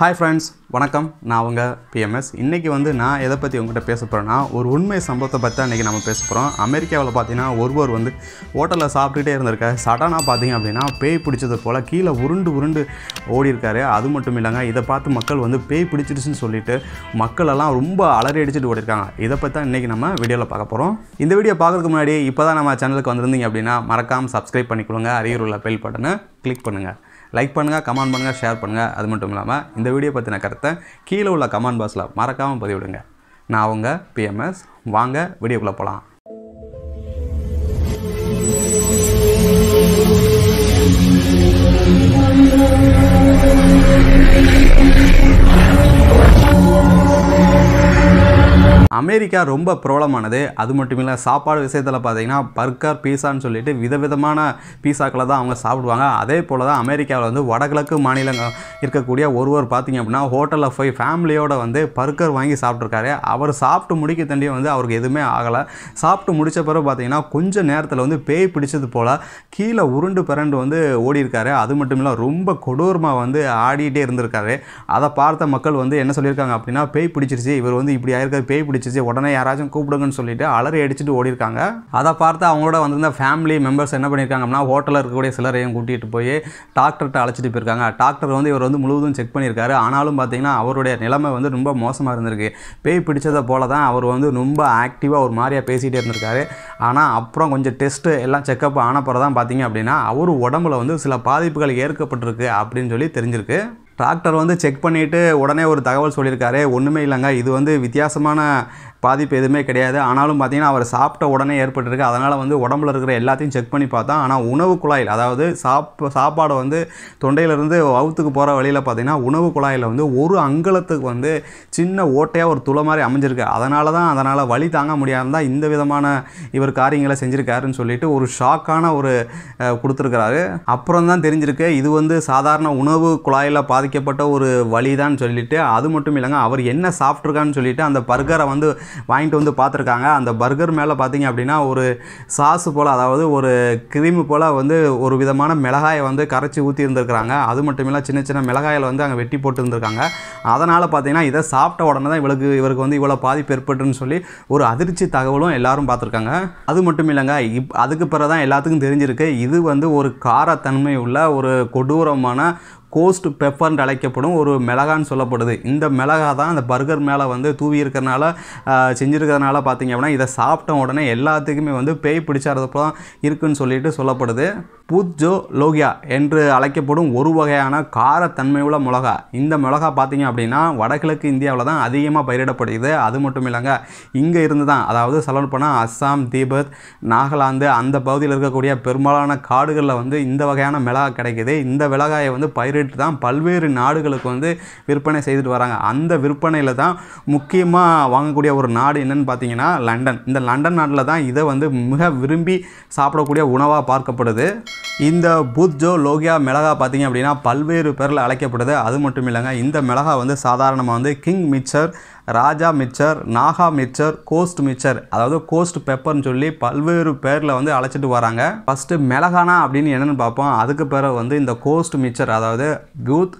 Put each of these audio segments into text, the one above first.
hi friends வணக்கம் நான் உங்கள் பிஎம்எஸ் இன்றைக்கி வந்து நான் எதை பற்றி உங்கள்கிட்ட பேச போகிறேன்னா ஒரு உண்மை சம்பவத்தை பற்றி தான் இன்றைக்கி நம்ம பேச போகிறோம் அமெரிக்காவில் பார்த்தீங்கன்னா ஒருவர் வந்து ஹோட்டலில் சாப்பிட்டுட்டே இருந்திருக்க சடனாக பார்த்தீங்க அப்படின்னா பேய் பிடிச்சது போல் கீழே உருண்டு உருண்டு ஓடிருக்காரு அது மட்டும் இல்லைங்க இதை பார்த்து மக்கள் வந்து பேய் பிடிச்சிடுச்சுன்னு சொல்லிட்டு மக்களெல்லாம் ரொம்ப அலறி அடிச்சுட்டு ஓடிருக்காங்க இதை பற்றி தான் இன்றைக்கி நம்ம வீடியோவில் பார்க்க போகிறோம் இந்த வீடியோ பார்க்குறதுக்கு முன்னாடி இப்போ தான் நம்ம சேனலுக்கு வந்திருந்தீங்க அப்படின்னா மறக்காமல் சப்ஸ்கிரைப் பண்ணிக்கொள்ளுங்க அரியர் உள்ள பெல் பட்டனை கிளிக் பண்ணுங்கள் லைக் பண்ணுங்கள் கமெண்ட் பண்ணுங்கள் ஷேர் பண்ணுங்கள் அது மட்டும் இல்லாமல் இந்த வீடியோ பற்றின கருத்தை கீழே உள்ள கமெண்ட் பாக்ஸில் மறக்காமல் பதிவிடுங்க நான் அவங்க பிஎம்எஸ் வாங்க வீடியோக்குள்ளே போகலாம் அமெரிக்கா ரொம்ப ப்ராப்ளமானது அது மட்டும் இல்லை சாப்பாடு விஷயத்தில் பார்த்தீங்கன்னா பர்கர் பீஸான்னு சொல்லிட்டு விதவிதமான பீஸாக்களை தான் அவங்க சாப்பிடுவாங்க அதே போல் தான் அமெரிக்காவில் வந்து வடகிழக்கு மாநிலங்கள் இருக்கக்கூடிய ஒருவர் பார்த்தீங்க அப்படின்னா ஹோட்டலில் போய் ஃபேமிலியோடு வந்து பர்கர் வாங்கி சாப்பிட்ருக்காரு அவர் சாப்பிட்டு முடிக்க தண்டியே வந்து அவருக்கு எதுவுமே ஆகலை சாப்பிட்டு முடித்த பிறகு பார்த்தீங்கன்னா கொஞ்சம் நேரத்தில் வந்து பேய் பிடிச்சது போல் கீழே உருண்டு பிறண்டு வந்து ஓடியிருக்காரு அது மட்டும் இல்லை ரொம்ப கொடூரமாக வந்து ஆடிட்டே இருந்திருக்காரு அதை பார்த்த மக்கள் வந்து என்ன சொல்லியிருக்காங்க அப்படின்னா பேய் பிடிச்சிருச்சு இவர் வந்து இப்படி ஆயிருக்காரு பேய் பிடிச்சிருச்சு உடனே யாராச்சும் கூப்பிடுங்கன்னு சொல்லிட்டு அலறி அடிச்சுட்டு ஓடிருக்காங்க அதை பார்த்து அவங்களோட வந்திருந்த ஃபேமிலி மெம்பர்ஸ் என்ன பண்ணியிருக்காங்க அப்படின்னா ஹோட்டலில் இருக்கக்கூடிய சிலரையும் கூட்டிகிட்டு போய் டாக்டர்கிட்ட அழைச்சிட்டு போயிருக்காங்க டாக்டர் வந்து இவர் வந்து முழுவதும் செக் பண்ணியிருக்காரு ஆனாலும் பார்த்தீங்கன்னா அவருடைய நிலைமை வந்து ரொம்ப மோசமாக இருந்திருக்கு பேய் பிடிச்சதை போல தான் அவர் வந்து ரொம்ப ஆக்டிவாக ஒரு மாதிரியாக பேசிகிட்டே இருந்திருக்காரு ஆனால் அப்புறம் கொஞ்சம் டெஸ்ட்டு எல்லாம் செக்கப் ஆன பிறகு தான் பார்த்தீங்க அப்படின்னா அவர் உடம்புல வந்து சில பாதிப்புகள் ஏற்கப்பட்டிருக்கு அப்படின்னு சொல்லி தெரிஞ்சிருக்கு டாக்டர் வந்து செக் பண்ணிவிட்டு உடனே ஒரு தகவல் சொல்லியிருக்காரு ஒன்றுமே இல்லைங்க இது வந்து வித்தியாசமான பாதிப்பு எதுவுமே கிடையாது ஆனாலும் பார்த்திங்கன்னா அவர் சாப்பிட்ட உடனே ஏற்பட்டிருக்கு அதனால் வந்து உடம்புல இருக்கிற எல்லாத்தையும் செக் பண்ணி பார்த்தா ஆனால் உணவு குழாயில் அதாவது சாப் சாப்பாடு வந்து தொண்டையிலேருந்து அவுத்துக்கு போகிற வழியில் பார்த்திங்கன்னா உணவு குழாயில் வந்து ஒரு அங்கலத்துக்கு வந்து சின்ன ஓட்டையாக ஒரு துளை மாதிரி அமைஞ்சிருக்கு அதனால தான் அதனால் வழி தாங்க முடியாமல் தான் இந்த விதமான இவர் காரியங்களை செஞ்சுருக்காருன்னு சொல்லிட்டு ஒரு ஷாக்கான ஒரு கொடுத்துருக்கிறாரு அப்புறம் தான் தெரிஞ்சிருக்கு இது வந்து சாதாரண உணவு குழாயில் பாதிக்கப்பட்ட ஒரு வழி தான் சொல்லிவிட்டு அது மட்டும் இல்லைங்க அவர் என்ன சாப்பிட்ருக்கான்னு சொல்லிவிட்டு அந்த பர்கரை வந்து வாங்கிட்டு வந்து பார்த்துருக்காங்க அந்த பர்கர் மேலே பார்த்திங்க அப்படின்னா ஒரு சாஸு போல் அதாவது ஒரு கிரீமு போல் வந்து ஒரு விதமான மிளகாயை வந்து கரைச்சி ஊற்றி இருந்திருக்கிறாங்க அது மட்டும் இல்லை சின்ன சின்ன மிளகாயில் வந்து அங்கே வெட்டி போட்டு இருந்திருக்காங்க அதனால் பார்த்திங்கன்னா இதை சாப்பிட்ட உடனே தான் இவளுக்கு இவருக்கு வந்து இவ்வளோ பாதிப்பு ஏற்பட்டுன்னு சொல்லி ஒரு அதிர்ச்சி தகவலும் எல்லாரும் பார்த்துருக்காங்க அது மட்டும் இல்லைங்க இப் அதுக்கு பிறகு தான் எல்லாத்துக்கும் தெரிஞ்சிருக்கு இது வந்து ஒரு காரத்தன்மை உள்ள ஒரு கொடூரமான கோஸ்ட் பெப்பர்னு அழைக்கப்படும் ஒரு மிளகான்னு சொல்லப்படுது இந்த மிளகா தான் அந்த பர்கர் மேலே வந்து தூவி இருக்கிறனால செஞ்சுருக்கிறதுனால பார்த்திங்க அப்படின்னா இதை சாப்பிட்ட உடனே எல்லாத்துக்குமே வந்து பேய் பிடிச்சாரதப்போ தான் இருக்குன்னு சொல்லிட்டு சொல்லப்படுது பூஜோ லோகியா என்று அழைக்கப்படும் ஒரு வகையான காரத்தன்மையுள்ள மிளகா இந்த மிளகா பார்த்திங்க அப்படின்னா வடகிழக்கு இந்தியாவில் தான் அதிகமாக பயிரிடப்படுகிறது அது மட்டும் இல்லைங்க இங்கே இருந்து தான் அதாவது சொல்லணும் போனால் அஸ்ஸாம் தீபத் நாகாலாந்து அந்த பகுதியில் இருக்கக்கூடிய பெரும்பாலான காடுகளில் வந்து இந்த வகையான மிளகா கிடைக்கிது இந்த மிளகாயை வந்து பயிரிட்டு தான் பல்வேறு நாடுகளுக்கு வந்து விற்பனை செய்துட்டு வராங்க அந்த விற்பனையில் தான் முக்கியமாக வாங்கக்கூடிய ஒரு நாடு என்னென்னு பார்த்தீங்கன்னா லண்டன் இந்த லண்டன் நாட்டில் தான் இதை வந்து மிக விரும்பி சாப்பிடக்கூடிய உணவாக பார்க்கப்படுது இந்த புத்ஜோ லோகியா மிளகா பார்த்திங்க அப்படின்னா பல்வேறு பேரில் அழைக்கப்படுது அது மட்டும் இல்லைங்க இந்த மிளகா வந்து சாதாரணமாக வந்து கிங் மிச்சர் ராஜா மிச்சர் நாகா மிச்சர் கோஸ்ட் மிச்சர் அதாவது கோஸ்ட் பெப்பர்னு சொல்லி பல்வேறு பேரில் வந்து அழைச்சிட்டு வராங்க ஃபஸ்ட்டு மிளகானா அப்படின்னு என்னென்னு பார்ப்போம் அதுக்கு பிறகு வந்து இந்த கோஸ்ட் மிச்சர் அதாவது பூத்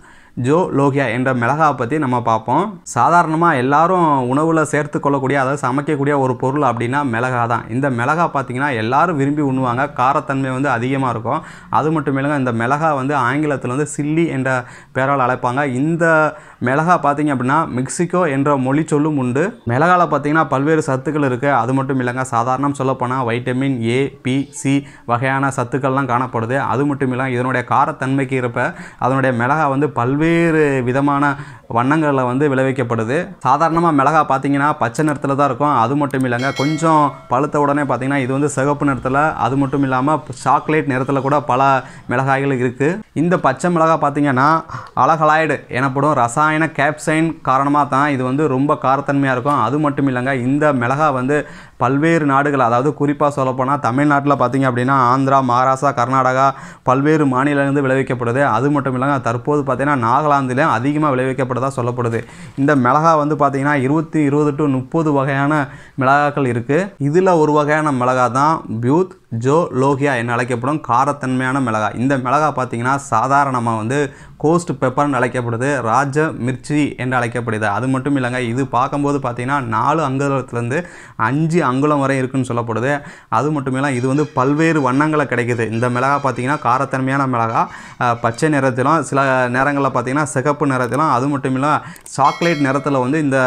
ஜோ லோகியா என்ற மிளகாவை பற்றி நம்ம பார்ப்போம் சாதாரணமாக எல்லாரும் உணவில் சேர்த்து கொள்ளக்கூடிய அதாவது சமைக்கக்கூடிய ஒரு பொருள் அப்படின்னா மிளகா தான் இந்த மிளகா பார்த்திங்கன்னா எல்லாரும் விரும்பி உண்ணுவாங்க காரத்தன்மை வந்து அதிகமாக இருக்கும் அது மட்டும் இல்லைங்க இந்த மிளகா வந்து ஆங்கிலத்தில் வந்து சில்லி என்ற பெயரால் அழைப்பாங்க இந்த மிளகா பார்த்திங்க அப்படின்னா மெக்சிகோ என்ற மொழி சொல்லும் உண்டு மிளகாவில் பார்த்திங்கன்னா பல்வேறு சத்துக்கள் இருக்குது அது மட்டும் இல்லைங்க சாதாரணம் சொல்லப்போனால் வைட்டமின் ஏ பி சி வகையான சத்துக்கள்லாம் காணப்படுது அது மட்டும் இல்லைங்க இதனுடைய காரத்தன்மைக்கு இருப்ப அதனுடைய மிளகா வந்து பல்வேறு பல்வேறு விதமான வண்ணங்களில் வந்து விளைவிக்கப்படுது சாதாரணமாக மிளகா பார்த்தீங்கன்னா பச்சை நிறத்தில் தான் இருக்கும் அது மட்டும் இல்லைங்க கொஞ்சம் பழுத்த உடனே பார்த்தீங்கன்னா இது வந்து சிகப்பு நிறத்தில் அது மட்டும் இல்லாமல் சாக்லேட் நிறத்தில் கூட பல மிளகாய்கள் இருக்குது இந்த பச்சை மிளகா பார்த்தீங்கன்னா அலகலாய்டு எனப்படும் ரசாயன கேப்சைன் காரணமாக தான் இது வந்து ரொம்ப காரத்தன்மையாக இருக்கும் அது மட்டும் இல்லைங்க இந்த மிளகா வந்து பல்வேறு நாடுகள் அதாவது குறிப்பாக சொல்லப்போனால் தமிழ்நாட்டில் பார்த்திங்க அப்படின்னா ஆந்திரா மகாராஷ்டிரா கர்நாடகா பல்வேறு மாநிலங்களிலிருந்து விளைவிக்கப்படுது அது மட்டும் இல்லாமல் தற்போது பார்த்திங்கன்னா நாகாலாந்திலும் அதிகமாக விளைவிக்கப்படுதா சொல்லப்படுது இந்த மிளகா வந்து பார்த்திங்கன்னா இருபத்தி இருபது டு முப்பது வகையான மிளகாக்கள் இருக்குது இதில் ஒரு வகையான மிளகா தான் பியூத் ஜோ லோகியா என்று அழைக்கப்படும் காரத்தன்மையான மிளகா இந்த மிளகா பார்த்திங்கன்னா சாதாரணமாக வந்து கோஸ்ட் பெப்பர்னு அழைக்கப்படுது ராஜ மிர்ச்சி என்று அழைக்கப்படுது அது மட்டும் இல்லைங்க இது பார்க்கும்போது பார்த்தீங்கன்னா நாலு அங்குலத்துலேருந்து அஞ்சு அங்குலம் வரை இருக்குன்னு சொல்லப்படுது அது மட்டும் இல்லை இது வந்து பல்வேறு வண்ணங்களை கிடைக்குது இந்த மிளகா பார்த்திங்கன்னா காரத்தன்மையான மிளகா பச்சை நிறத்திலும் சில நேரங்களில் பார்த்திங்கன்னா சிகப்பு நிறத்திலும் அது மட்டும் இல்லை சாக்லேட் நிறத்தில் வந்து இந்த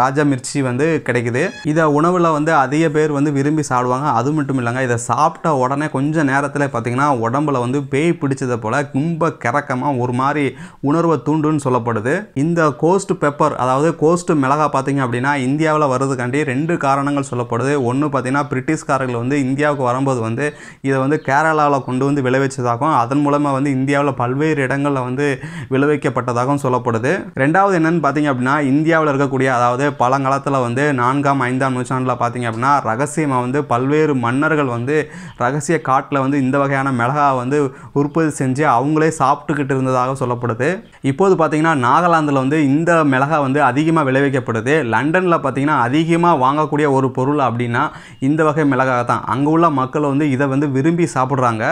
ராஜா மிர்ச்சி வந்து கிடைக்குது இதை உணவில் வந்து அதிக பேர் வந்து விரும்பி சாப்பிடுவாங்க அது மட்டும் இல்லைங்க இதை சாப்பிட்ட உடனே கொஞ்சம் நேரத்தில் பார்த்திங்கன்னா உடம்புல வந்து பேய் பிடிச்சதை போல் ரொம்ப கிறக்கமாக ஒரு மாதிரி மாதிரி உணர்வை தூண்டுன்னு சொல்லப்படுது இந்த கோஸ்ட் பெப்பர் அதாவது கோஸ்ட் மிளகா பார்த்தீங்க அப்படின்னா இந்தியாவில் வர்றதுக்காண்டி ரெண்டு காரணங்கள் சொல்லப்படுது ஒன்று பார்த்தீங்கன்னா பிரிட்டிஷ்காரர்கள் வந்து இந்தியாவுக்கு வரும்போது வந்து இதை வந்து கேரளாவில் கொண்டு வந்து விளைவிச்சதாகவும் அதன் மூலமாக வந்து இந்தியாவில் பல்வேறு இடங்களில் வந்து விளைவிக்கப்பட்டதாகவும் சொல்லப்படுது ரெண்டாவது என்னென்னு பார்த்தீங்க அப்படின்னா இந்தியாவில் இருக்கக்கூடிய அதாவது பழங்காலத்தில் வந்து நான்காம் ஐந்தாம் நூற்றாண்டில் பார்த்தீங்க அப்படின்னா ரகசியமாக வந்து பல்வேறு மன்னர்கள் வந்து ரகசிய காட்டில் வந்து இந்த வகையான மிளகா வந்து உற்பத்தி செஞ்சு அவங்களே சாப்பிட்டுக்கிட்டு இருந்ததாக சொல்ல சொல்லப்படுது இப்போது பார்த்தீங்கன்னா நாகாலாந்தில் வந்து இந்த மிளகாய் வந்து அதிகமாக விளைவிக்கப்படுது லண்டனில் பார்த்தீங்கன்னா அதிகமாக வாங்கக்கூடிய ஒரு பொருள் அப்படின்னா இந்த வகை மிளகாய் தான் அங்கே உள்ள மக்கள் வந்து இதை வந்து விரும்பி சாப்பிட்றாங்க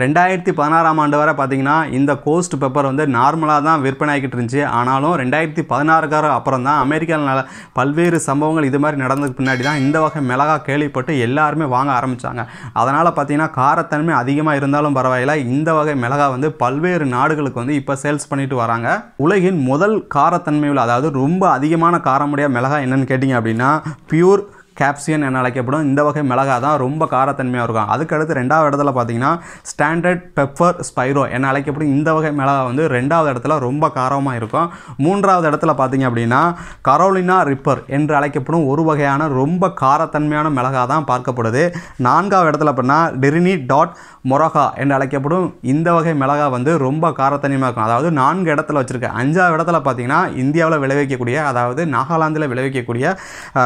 ரெண்டாயிரத்தி பதினாறாம் ஆண்டு வரை பார்த்திங்கன்னா இந்த கோஸ்ட் பேப்பர் வந்து நார்மலாக தான் விற்பனை ஆகிக்கிட்டு இருந்துச்சு ஆனாலும் ரெண்டாயிரத்தி பதினாறுக்கார அப்புறம் தான் அமெரிக்காவில் பல்வேறு சம்பவங்கள் இது மாதிரி நடந்ததுக்கு பின்னாடி தான் இந்த வகை மிளகா கேள்விப்பட்டு எல்லாருமே வாங்க ஆரம்பித்தாங்க அதனால் பார்த்திங்கன்னா காரத்தன்மை அதிகமாக இருந்தாலும் பரவாயில்ல இந்த வகை மிளகா வந்து பல்வேறு நாடுகளுக்கு வந்து இப்போ சேல்ஸ் பண்ணிட்டு வராங்க உலகின் முதல் காரத்தன்மையுள்ள அதாவது ரொம்ப அதிகமான காரமுடைய மிளகா என்னென்னு கேட்டிங்க அப்படின்னா பியூர் கேப்சியன் என அழைக்கப்படும் இந்த வகை மிளகாய் தான் ரொம்ப காரத்தன்மையாக இருக்கும் அதுக்கடுத்து ரெண்டாவது இடத்துல பார்த்தீங்கன்னா ஸ்டாண்டர்ட் பெப்பர் ஸ்பைரோ என அழைக்கப்படும் இந்த வகை மிளகாய் வந்து ரெண்டாவது இடத்துல ரொம்ப காரமாக இருக்கும் மூன்றாவது இடத்துல பார்த்தீங்க அப்படின்னா கரோலினா ரிப்பர் என்று அழைக்கப்படும் ஒரு வகையான ரொம்ப காரத்தன்மையான மிளகாய் தான் பார்க்கப்படுது நான்காவது இடத்துல அப்படின்னா டெரினி டாட் மொரகா என்று அழைக்கப்படும் இந்த வகை மிளகாய் வந்து ரொம்ப காரத்தன்மையாக இருக்கும் அதாவது நான்கு இடத்துல வச்சுருக்கேன் அஞ்சாவது இடத்துல பார்த்தீங்கன்னா இந்தியாவில் விளைவிக்கக்கூடிய அதாவது நாகாலாந்தில் விளைவிக்கக்கூடிய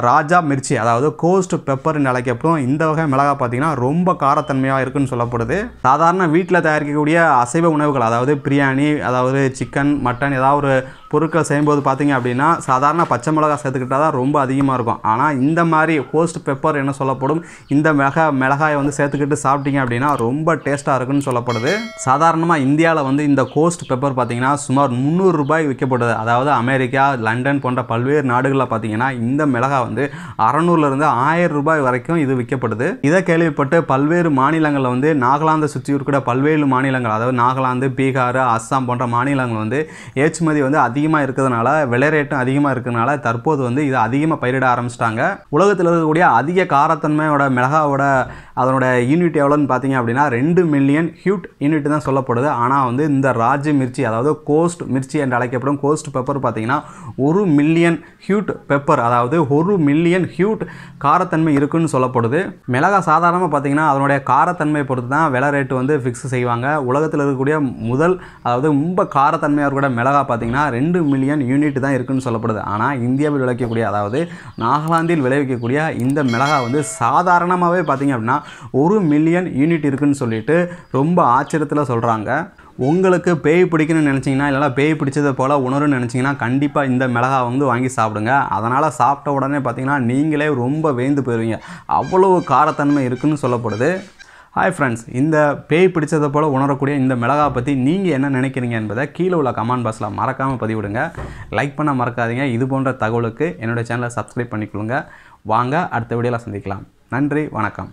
ராஜா மிர்ச்சி அதாவது அதாவது கோஸ்ட் பெப்பர்னு அழைக்கப்படும் இந்த வகை மிளகாய் பார்த்தீங்கன்னா ரொம்ப காரத்தன்மையாக இருக்குன்னு சொல்லப்படுது சாதாரண வீட்டில் தயாரிக்கக்கூடிய அசைவ உணவுகள் அதாவது பிரியாணி அதாவது சிக்கன் மட்டன் ஏதாவது ஒரு பொருட்கள் செய்யும்போது பார்த்திங்க அப்படின்னா சாதாரண பச்சை மிளகாய் சேர்த்துக்கிட்டால் தான் ரொம்ப அதிகமாக இருக்கும் ஆனால் இந்த மாதிரி கோஸ்ட் பெப்பர் என்ன சொல்லப்படும் இந்த மிளகா மிளகாயை வந்து சேர்த்துக்கிட்டு சாப்பிட்டீங்க அப்படின்னா ரொம்ப டேஸ்ட்டாக இருக்குன்னு சொல்லப்படுது சாதாரணமாக இந்தியாவில் வந்து இந்த கோஸ்ட் பெப்பர் பார்த்திங்கன்னா சுமார் முந்நூறு ரூபாய் விற்கப்படுது அதாவது அமெரிக்கா லண்டன் போன்ற பல்வேறு நாடுகளில் பார்த்தீங்கன்னா இந்த மிளகாய் வந்து அறநூறுல இருந்து ஆயிரம் ரூபாய் வரைக்கும் இது விற்கப்படுது இதை கேள்விப்பட்டு பல்வேறு மாநிலங்களில் வந்து நாகாலாந்தை சுற்றி இருக்கிற பல்வேறு மாநிலங்கள் அதாவது நாகாலாந்து பீகார் அஸ்ஸாம் போன்ற மாநிலங்கள் வந்து ஏற்றுமதி வந்து அதிகமாக இருக்கிறதுனால விலை ரேட்டும் அதிகமாக இருக்கிறதுனால தற்போது வந்து இதை அதிகமாக பயிரிட ஆரம்பிச்சிட்டாங்க உலகத்தில் இருக்கக்கூடிய அதிக காரத்தன்மையோட மிளகாவோட அதனோட யூனிட் எவ்வளோன்னு பார்த்தீங்க அப்படின்னா ரெண்டு மில்லியன் ஹியூட் யூனிட் தான் சொல்லப்படுது ஆனால் வந்து இந்த ராஜ் மிர்ச்சி அதாவது கோஸ்ட் மிர்ச்சி என்று அழைக்கப்படும் கோஸ்ட் பெப்பர் பார்த்தீங்கன்னா ஒரு மில்லியன் ஹியூட் பெப்பர் அதாவது ஒரு மில்லியன் ஹியூட் காரத்தன்மை இருக்குன்னு சொல்லப்படுது மிளகா சாதாரணமாக பார்த்திங்கன்னா அதனுடைய காரத்தன்மை பொறுத்து தான் விலை ரேட்டு வந்து ஃபிக்ஸ் செய்வாங்க உலகத்தில் இருக்கக்கூடிய முதல் அதாவது ரொம்ப காரத்தன்மையாக கூட மிளகா பார்த்திங்கன்னா ரெண்டு மில்லியன் யூனிட் தான் இருக்குன்னு சொல்லப்படுது ஆனால் இந்தியாவில் விளைவிக்கக்கூடிய அதாவது நாகாலாந்தில் விளைவிக்கக்கூடிய இந்த மிளகா வந்து சாதாரணமாகவே பார்த்திங்க அப்படின்னா ஒரு மில்லியன் யூனிட் இருக்குன்னு சொல்லிட்டு ரொம்ப ஆச்சரியத்தில் சொல்கிறாங்க உங்களுக்கு பேய் பிடிக்குன்னு நினச்சிங்கன்னா இல்லைனா பேய் பிடிச்சதை போல் உணர்வுன்னு நினச்சிங்கன்னா கண்டிப்பாக இந்த மிளகா வந்து வாங்கி சாப்பிடுங்க அதனால் சாப்பிட்ட உடனே பார்த்திங்கன்னா நீங்களே ரொம்ப வேந்து போயிடுவீங்க அவ்வளோ காரத்தன்மை இருக்குதுன்னு சொல்லப்படுது ஹாய் ஃப்ரெண்ட்ஸ் இந்த பேய் பிடிச்சதை போல் உணரக்கூடிய இந்த மிளகா பற்றி நீங்கள் என்ன நினைக்கிறீங்க என்பதை கீழே உள்ள கமெண்ட் பாக்ஸில் மறக்காமல் பதிவிடுங்க லைக் பண்ண மறக்காதீங்க இது போன்ற தகவலுக்கு என்னோடய சேனலை சப்ஸ்கிரைப் பண்ணிக்கொள்ளுங்க வாங்க அடுத்த வீடியோவில் சந்திக்கலாம் நன்றி வணக்கம்